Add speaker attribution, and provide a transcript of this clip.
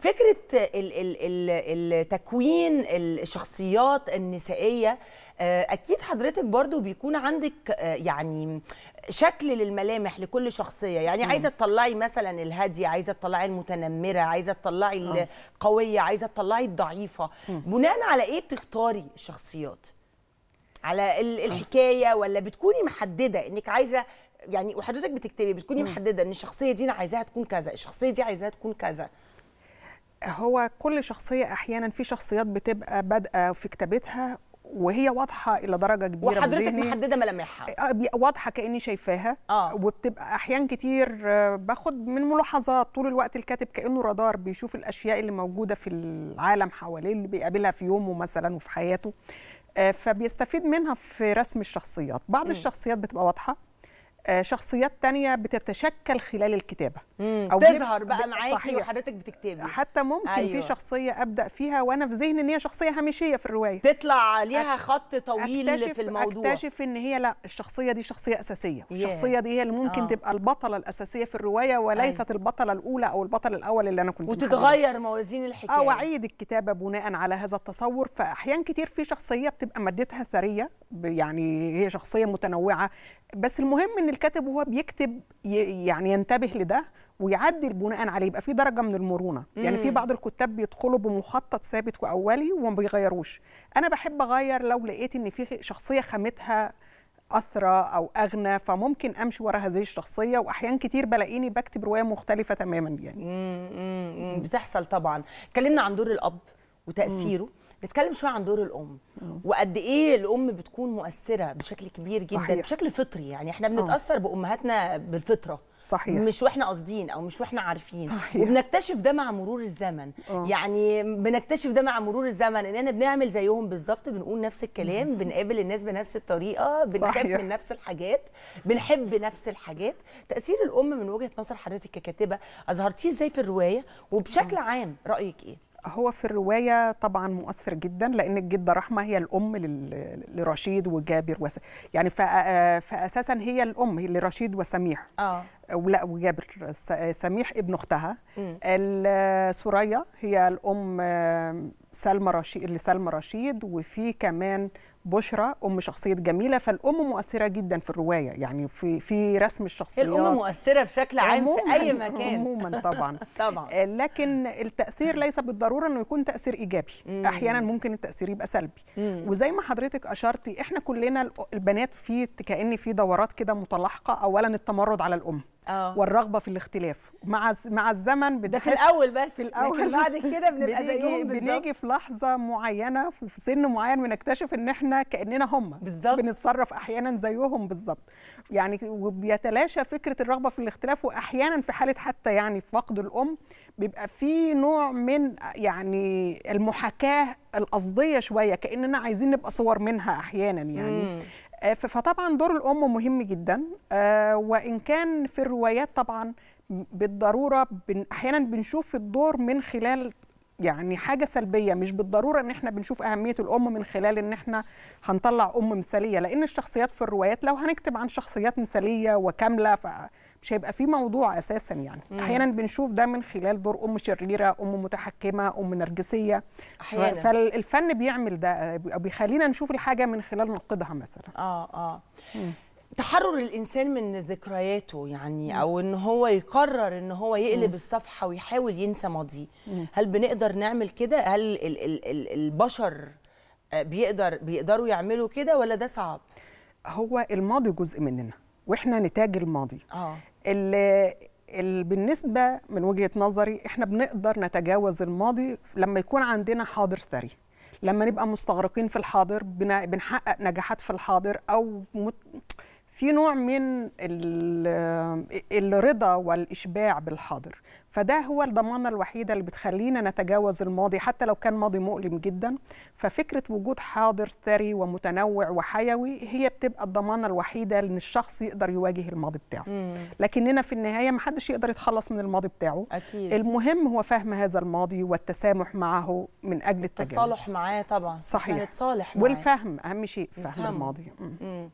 Speaker 1: فكره تكوين الشخصيات النسائيه آه، اكيد حضرتك برضو بيكون عندك آه، يعني شكل للملامح لكل شخصيه يعني عايزه تطلعي مثلا الهاديه عايزه تطلعي المتنمره عايزه تطلعي القويه آه. عايزه تطلعي الضعيفه بناء على ايه بتختاري الشخصيات على الحكايه ولا بتكوني محدده انك عايزه يعني وحضرتك بتكتبي بتكوني محدده ان الشخصيه دي انا عايزاها تكون كذا الشخصيه دي عايزاها تكون كذا
Speaker 2: هو كل شخصيه احيانا في شخصيات بتبقى بادئه في كتابتها وهي واضحه الى درجه كبيره وحضرتك محدده ملامحها آه، واضحه كاني شايفاها آه. وبتبقى احيان كتير آه، باخد من ملاحظات طول الوقت الكاتب كانه رادار بيشوف الاشياء اللي موجوده في العالم حواليه اللي بيقابلها في يومه مثلا وفي حياته آه، فبيستفيد منها في رسم الشخصيات بعض م. الشخصيات بتبقى واضحه آه، شخصيات تانية بتتشكل خلال الكتابة مم. أو تظهر بقى معاكي وحضرتك بتكتبي حتى ممكن أيوة. في شخصية أبدأ فيها وأنا في ذهني إن هي شخصية هامشية في الرواية تطلع ليها خط
Speaker 1: طويل أكتشف في الموضوع
Speaker 2: أكتشف إن هي لا الشخصية دي شخصية أساسية yeah. الشخصية دي هي اللي ممكن آه. تبقى البطلة الأساسية في الرواية وليست أيوة. البطلة الأولى أو البطل الأول اللي أنا كنت وتتغير
Speaker 1: موازين الحكاية أه وأعيد
Speaker 2: الكتابة بناء على هذا التصور فأحيان كتير في شخصية بتبقى مادتها ثرية يعني هي شخصية متنوعة بس المهم ان الكاتب وهو بيكتب يعني ينتبه لده ويعدل بناء عليه يبقى في درجه من المرونه مم. يعني في بعض الكتاب بيدخلوا بمخطط ثابت واولي وما بيغيروش انا بحب اغير لو لقيت ان في شخصيه خامتها أثرى أو أغنى فممكن أمشي ورا هذه الشخصية وأحيان كتير بلاقيني بكتب رواية مختلفة تماما يعني مم مم بتحصل
Speaker 1: طبعا اتكلمنا عن دور الأب وتأثيره مم. نتكلم شويه عن دور الام وقد ايه الام بتكون مؤثره بشكل كبير جدا صحيح. بشكل فطري يعني احنا آه. بنتاثر بامهاتنا بالفطره صحيح مش واحنا قاصدين او مش واحنا عارفين صحيح. وبنكتشف ده مع مرور الزمن أوه. يعني بنكتشف ده مع مرور الزمن اننا بنعمل زيهم بالظبط بنقول نفس الكلام مم. بنقابل الناس بنفس الطريقه بنخاف من نفس الحاجات بنحب نفس الحاجات تاثير الام من وجهه نظر حضرتك ككاتبه اظهرتيه ازاي في الروايه وبشكل أوه. عام
Speaker 2: رايك ايه هو في الرواية طبعا مؤثر جدا لأن الجدة رحمة هي الأم لرشيد وجابر وس... يعني آه، فأساسا هي الأم لرشيد وسميح أو آه. لا وجابر سميح ابن أختها سوريا هي الأم سلمى رشيد لسلمى رشيد وفي كمان بشرى ام شخصيه جميله فالام مؤثره جدا في الروايه يعني في في رسم الشخصيات الام مؤثره بشكل عام في اي مكان عموما طبعا طبعا آه، لكن التاثير ليس بالضروره انه يكون تاثير ايجابي مم. احيانا ممكن التاثير يبقى سلبي مم. وزي ما حضرتك اشرتي احنا كلنا البنات في كان في دورات كده متلاحقه اولا التمرد على الام أوه. والرغبه في الاختلاف مع مع الزمن ده في الاول بس في الاول لكن بعد كده بنبقى زيهم بالظبط بنيجي في لحظه معينه في سن معين بنكتشف ان احنا كاننا هم بالظبط بنتصرف احيانا زيهم بالظبط يعني وبيتلاشى فكره الرغبه في الاختلاف واحيانا في حاله حتى يعني فقد الام بيبقى في نوع من يعني المحاكاه القصديه شويه كاننا عايزين نبقى صور منها احيانا يعني مم. آه، فطبعا دور الام مهم جدا آه، وان كان في الروايات طبعا بالضروره بن احيانا بنشوف الدور من خلال يعني حاجه سلبيه مش بالضروره ان احنا بنشوف اهميه الام من خلال ان احنا هنطلع ام مثاليه لان الشخصيات في الروايات لو هنكتب عن شخصيات مثاليه وكامله مش هيبقى في موضوع اساسا يعني مم. احيانا بنشوف ده من خلال دور ام شريره ام متحكمه ام نرجسيه احيانا فالفن بيعمل ده بيخلينا نشوف الحاجه من خلال نقدها مثلا اه اه مم.
Speaker 1: تحرر الانسان من ذكرياته يعني مم. او ان هو يقرر ان هو يقلب مم. الصفحه ويحاول ينسى ماضيه هل بنقدر نعمل كده هل الـ الـ الـ البشر آه، بيقدر بيقدروا يعملوا كده ولا ده صعب
Speaker 2: هو الماضي جزء مننا واحنا نتاج الماضي اه اللي بالنسبه من وجهه نظري احنا بنقدر نتجاوز الماضي لما يكون عندنا حاضر ثري لما نبقى مستغرقين في الحاضر بنحقق نجاحات في الحاضر او مت... في نوع من الرضا والإشباع بالحاضر فده هو الضمانة الوحيدة اللي بتخلينا نتجاوز الماضي حتى لو كان ماضي مؤلم جدا ففكرة وجود حاضر ثري ومتنوع وحيوي هي بتبقى الضمانة الوحيدة إن الشخص يقدر يواجه الماضي بتاعه مم. لكننا في النهاية محدش يقدر يتخلص من الماضي بتاعه أكيد. المهم هو فهم هذا الماضي والتسامح معه من أجل التجاوز التصالح معاه
Speaker 1: طبعا صحيح نتصالح معاه
Speaker 2: والفهم أهم شيء فهم الماضي مم. مم.